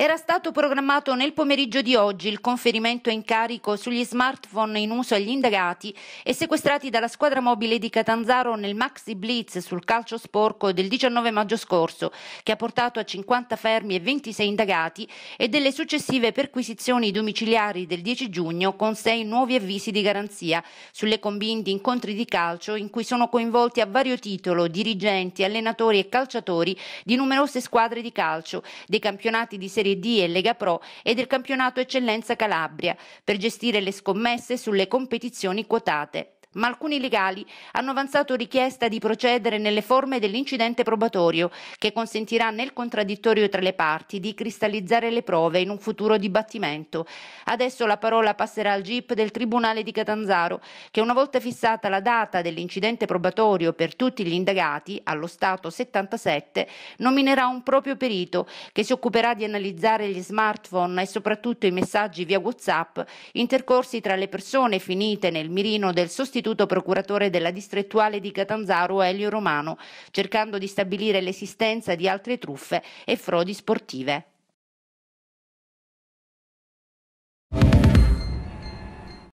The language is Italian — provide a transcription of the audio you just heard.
Era stato programmato nel pomeriggio di oggi il conferimento in carico sugli smartphone in uso agli indagati e sequestrati dalla squadra mobile di Catanzaro nel Maxi Blitz sul calcio sporco del 19 maggio scorso, che ha portato a 50 fermi e 26 indagati, e delle successive perquisizioni domiciliari del 10 giugno con sei nuovi avvisi di garanzia sulle combini di incontri di calcio in cui sono coinvolti a vario titolo dirigenti, allenatori e calciatori di numerose squadre di calcio, dei campionati di Serie Serie D e Lega Pro e del campionato Eccellenza Calabria per gestire le scommesse sulle competizioni quotate ma alcuni legali hanno avanzato richiesta di procedere nelle forme dell'incidente probatorio, che consentirà nel contraddittorio tra le parti di cristallizzare le prove in un futuro dibattimento. Adesso la parola passerà al GIP del Tribunale di Catanzaro, che una volta fissata la data dell'incidente probatorio per tutti gli indagati, allo Stato 77, nominerà un proprio perito che si occuperà di analizzare gli smartphone e soprattutto i messaggi via WhatsApp intercorsi tra le persone finite nel mirino del sostituto sostituto procuratore della distrettuale di Catanzaro Elio Romano, cercando di stabilire l'esistenza di altre truffe e frodi sportive.